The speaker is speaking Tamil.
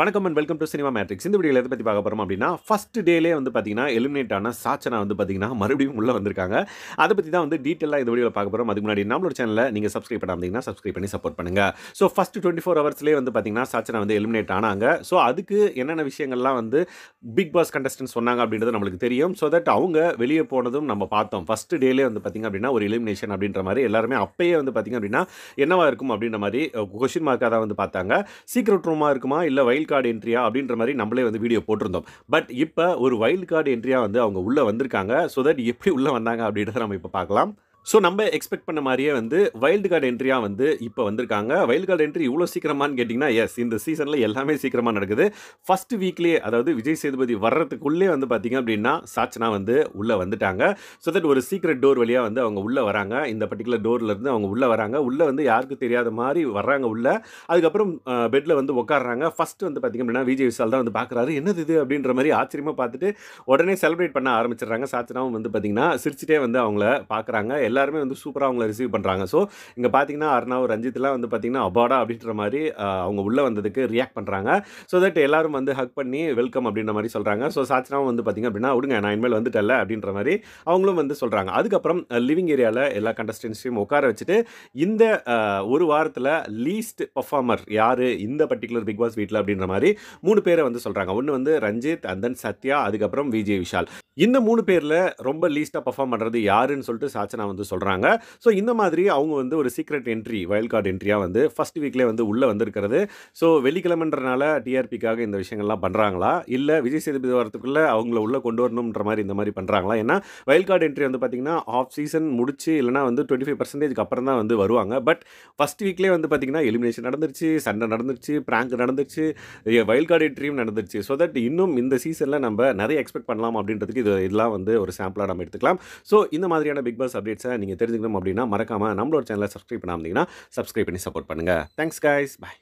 வணக்கம் and welcome to Cinema Matrix இந்த வீடியோவில் எதை பற்றி பார்க்க போகிறோம் அப்படின்னா ஃபஸ்ட் டேலே வந்து பார்த்தீங்கன்னா எலிமினேட் ஆன சாச்சனா வந்து பார்த்தீங்கன்னா மறுபடியும் உள்ளே வந்திருக்காங்க அதை பற்றி தான் வந்து டீட்டெயிலாக இந்த வீடியோவில் பார்க்க போகிறோம் அதுக்கு முன்னாடி நம்மளோட சேனலில் நீங்கள் சப்ஸ்கிரைப் பண்ணாமதிங்கன்னா சப்ஸ்கிரைப் பண்ணி சப்போர்ட் பண்ணுங்கள் ஸோ ஃபஸ்ட் டுவெண்ட்டி ஃபோர் ஹவர்ஸ்லேயே வந்து பார்த்தீங்கன்னா சாச்சனா வந்து எலிமினேட் ஆனாங்க ஸோ அதுக்கு என்னென்ன விஷயங்கள்லாம் வந்து பிக் பாஸ் கண்டஸ்டன்ட் சொன்னாங்க அப்படின்றது நம்மளுக்கு தெரியும் ஸோ தட் அவங்க வெளியே போனதும் நம்ம பார்த்தோம் ஃபஸ்ட் டேலே வந்து பார்த்திங்க அப்படின்னா ஒரு எலிமினேஷன் அப்படின்ற மாதிரி எல்லாருமே அப்பயே வந்து பார்த்திங்க அப்படின்னா என்னவாக இருக்கும் அப்படின்ற மாதிரி கொஷின் மார்க்காக தான் வந்து பார்த்தாங்க சீக்ரெட் ரூமாக இருக்குமா இல்லை வயல் கார்டு என்ட்ரியா அப்படின்ற மாதிரி நம்மளே வந்து வீடியோ போட்டிருந்தோம் பட் இப்போ ஒரு வைல்டு கார்டு என்ட்ரியாக வந்து அவங்க உள்ளே வந்திருக்காங்க ஸோ தட் எப்படி உள்ளே வந்தாங்க அப்படின்றத நம்ம இப்போ பார்க்கலாம் ஸோ நம்ம எக்ஸ்பெக்ட் பண்ண மாதிரியே வந்து வைல்டு கார்டு என்ட்ரியாக வந்து இப்போ வந்திருக்காங்க வைல்டு கார்டு என்ட்ரி இவ்வளோ சீக்கிரமானு கேட்டிங்கன்னா எஸ் இந்த சீசனில் எல்லாமே சீக்கிரமாக நடக்குது ஃபஸ்ட் வீக்லேயே அதாவது விஜய் சேதுபதி வர்றதுக்குள்ளே வந்து பார்த்திங்க அப்படின்னா சாச்சனா வந்து உள்ளே வந்துட்டாங்க ஸோ தட் ஒரு சீக்ரெட் டோர் வழியாக வந்து அவங்க உள்ளே வராங்க இந்த பர்டிகுலர் டோர்லேருந்து அவங்க உள்ளே வராங்க உள்ளே வந்து யாருக்கும் தெரியாத மாதிரி வர்றாங்க உள்ளே அதுக்கப்புறம் பெட்டில் வந்து உட்காடுறாங்க ஃபஸ்ட்டு வந்து பார்த்திங்க அப்படின்னா விஜய் விசால் தான் வந்து பார்க்குறாரு என்னது இது அப்படின்ற மாதிரி ஆச்சரியமாக பார்த்துட்டு உடனே செலிப்ரேட் பண்ண ஆரம்பிச்சிடுறாங்க சாச்சனாவும் வந்து பார்த்திங்கன்னா சிரிச்சிட்டே வந்து அவங்கள பார்க்குறாங்க எல்லாருமே வந்து சூப்பராக அவங்கள ரிசீவ் பண்ணுறாங்க ஸோ இங்கே பார்த்தீங்கன்னா அர்ணாவ் ரஞ்சித்லாம் வந்து பார்த்தீங்கன்னா அபாடா அப்படின்ற மாதிரி அவங்க உள்ளே வந்ததுக்கு ரியாக்ட் பண்ணுறாங்க ஸோ தட் எல்லாரும் வந்து ஹக் பண்ணி வெல்கம் அப்படின்ற மாதிரி சொல்கிறாங்க ஸோ சாச்சனாவும் வந்து பார்த்திங்க அப்படின்னா விடுங்க நான் இனிமேல் வந்துட்டல அப்படின்ற மாதிரி அவங்களும் வந்து சொல்கிறாங்க அதுக்கப்புறம் லிவிங் ஏரியாவில் எல்லா கண்டஸ்டன்ஸையும் உட்கார வச்சுட்டு இந்த ஒரு வாரத்தில் லீஸ்ட் பர்ஃபார்மர் யார் இந்த பர்டிகுலர் பிக் பாஸ் வீட்டில் அப்படின்ற மாதிரி மூணு பேரை வந்து சொல்கிறாங்க ஒன்று வந்து ரஞ்சித் அண்ட் தென் சத்யா அதுக்கப்புறம் விஜய் விஷால் இந்த மூணு பேரில் ரொம்ப லீஸ்ட்டாக பர்ஃபார்ம் பண்ணுறது யாருன்னு சொல்லிட்டு சாச்சனா வந்து வந்து சொல்கிறாங்க ஸோ இந்த மாதிரி அவங்க வந்து ஒரு சீக்ரெட் என்ட்ரி வைல்ட் கார்டு என்ட்ரியாக வந்து ஃபஸ்ட் வீக்லேயே வந்து உள்ளே வந்திருக்கிறது ஸோ வெள்ளிக்கிழமைன்றனால டிஆர்பிக்காக இந்த விஷயங்கள்லாம் பண்ணுறாங்களா இல்லை விஜய் சேதுபதி வரத்துக்குள்ளே அவங்கள உள்ளே கொண்டு வரணுன்ற மாதிரி இந்த மாதிரி பண்ணுறாங்களா ஏன்னா வைல்ட் கார்டு என்ட்ரி வந்து பார்த்திங்கன்னா ஆஃப் சீசன் முடிச்சு இல்லைனா வந்து டுவெண்ட்டி ஃபைவ் பர்சன்டேஜ்க்கு அப்புறம் தான் வந்து வருவாங்க பட் ஃபஸ்ட் வீக்லேயே வந்து பார்த்திங்கன்னா எலிமினேஷன் நடந்துருச்சு சண்டை நடந்துருச்சு பிராங்க் நடந்துருச்சு வைல்ட் கார்டு என்ட்ரியும் நடந்துருச்சு ஸோ தட் இன்னும் இந்த சீசனில் நம்ம நிறைய எக்ஸ்பெக்ட் பண்ணலாம் அப்படின்றதுக்கு இது இதெல்லாம் வந்து ஒரு சாம்பிளாக நம்ம எடுத்துக்கலாம் ஸோ இந்த மாதிரியான பிக் பாஸ் அப்டேட்ஸ் அப்டேட்ஸை நீங்கள் தெரிஞ்சுக்கணும் அப்படின்னா மறக்காமல் நம்மளோட சேனலை சப்ஸ்கிரைப் பண்ணாமதிங்கன்னா சப்ஸ்கிரைப் பண்ணி சப்போர்ட் பண்ணுங்கள் தேங்க்ஸ் கைஸ் பாய்